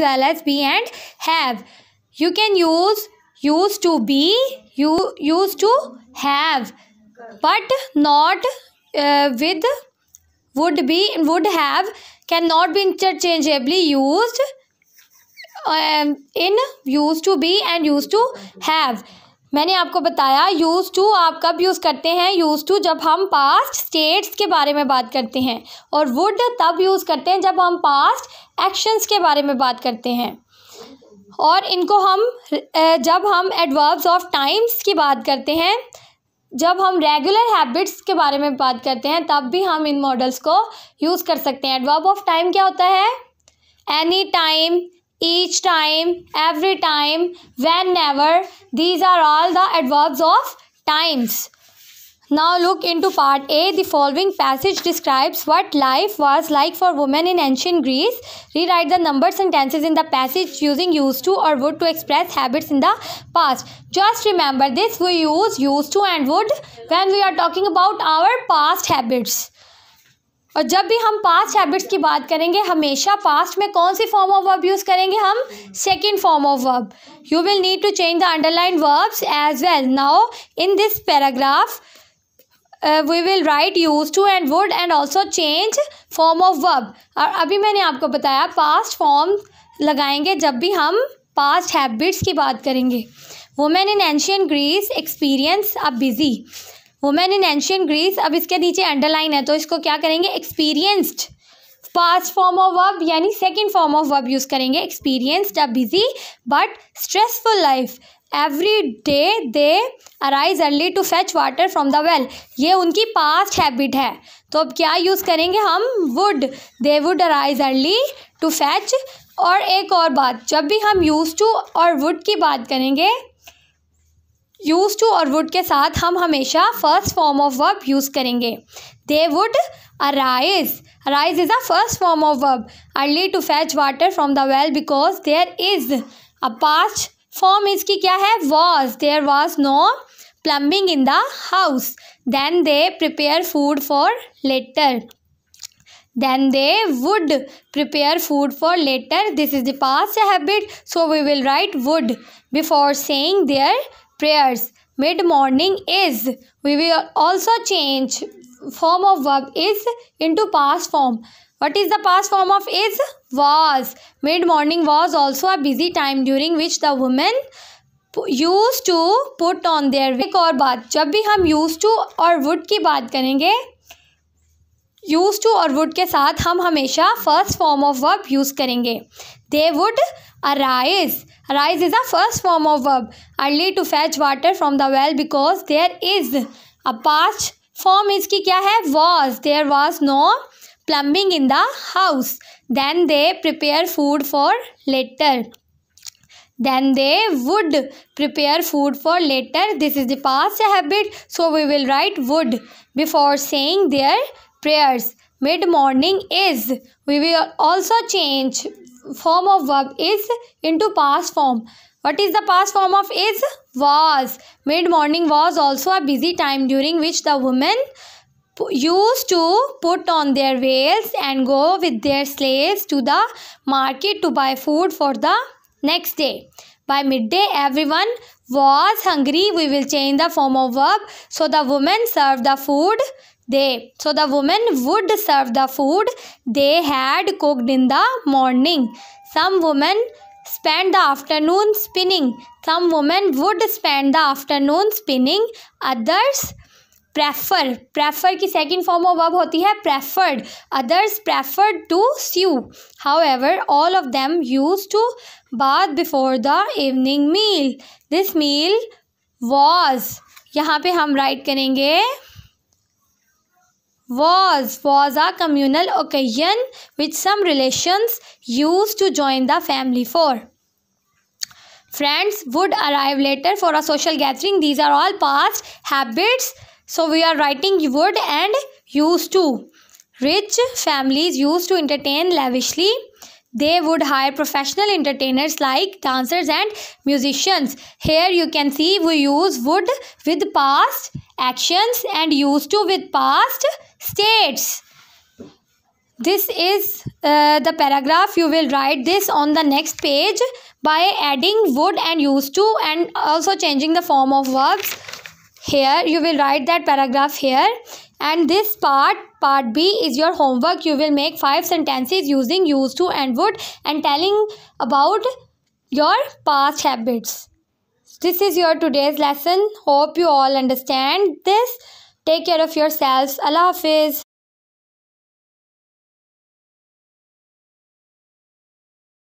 well as be and have. You can use used to be, you used to have, but not uh, with would be would have cannot be interchangeably used um, in used to be and used to have. मैंने आपको बताया use to आप कब use करते हैं use to जब हम past states के बारे में बात करते हैं और वुड तब यूज़ करते हैं जब हम पास्ट एक्शंस के बारे में बात करते हैं और इनको हम जब हम एडवर्ब्स ऑफ टाइम्स की बात करते हैं जब हम रेगुलर हैबिट्स के बारे में बात करते हैं तब भी हम इन मॉडल्स को यूज़ कर सकते हैं एडवर्ब ऑफ टाइम क्या होता है any time each time, every time, whenever. These are all the adverbs of times. Now look into part A. The following passage describes what life was like for women in ancient Greece. Rewrite the numbered sentences in the passage using used to or would to express habits in the past. Just remember this we use used to and would when we are talking about our past habits. और जब भी हम past habits की बात करेंगे हमेशा past में कौन सी फॉर्म ऑफ वर्ब यूज़ करेंगे हम second form of verb you will need to change the underline verbs as well now in this paragraph we will write use to and would and also change form of verb और अभी मैंने आपको बताया past form लगाएंगे जब भी हम past habits की बात करेंगे women in ancient Greece experience a busy women in ancient Greece अब इसके नीचे अंडरलाइन है तो इसको क्या करेंगे experienced past form of verb यानी second form of verb use करेंगे experienced a busy but stressful life every day they arise early to fetch water from the well ये उनकी पास्ट हैबिट है तो अब क्या यूज़ करेंगे हम would they would arise early to fetch और एक और बात जब भी हम यूज़ टू और वुड की बात करेंगे यूज टू और वुड के साथ हम हमेशा first form of verb use करेंगे they would arise arise is a first form of verb early to fetch water from the well because there is a past form इसकी क्या है was there was no plumbing in the house then they prepare food for later then they would prepare food for later this is the past habit so we will write would before saying their prayers mid morning is we will also change form of verb is into past form what is the past form of is was mid morning was also a busy time during which the women used to put on their wig or bath jab bhi hum used to और would ki baat karenge use to और would के साथ हम हमेशा first form of verb use करेंगे they would arise arise is a first form of verb early to fetch water from the well because there is a past form इसकी क्या है was there was no plumbing in the house then they prepare food for later then they would prepare food for later this is the past habit so we will write would before saying their prayers. Mid morning is. We will also change form of verb is into past form. What is the past form of is? Was. Mid morning was also a busy time during which the women used to put on their veils and go with their slaves to the market to buy food for the next day. By midday, everyone was hungry. We will change the form of verb. So the women served the food they so the women would serve the food they had cooked in the morning some women spend the afternoon spinning some women would spend the afternoon spinning others prefer prefer की second form of अब होती है preferred others preferred to sew however all of them use to bath before the evening meal this meal was यहाँ पे हम right करेंगे Was. Was a communal occasion which some relations used to join the family for. Friends would arrive later for a social gathering. These are all past habits. So we are writing would and used to. Rich families used to entertain lavishly. They would hire professional entertainers like dancers and musicians. Here you can see we use would with past actions and used to with past states this is uh, the paragraph you will write this on the next page by adding would and used to and also changing the form of verbs here you will write that paragraph here and this part part b is your homework you will make five sentences using used to and would and telling about your past habits this is your today's lesson hope you all understand this Take care of yourselves. Allah Hafiz.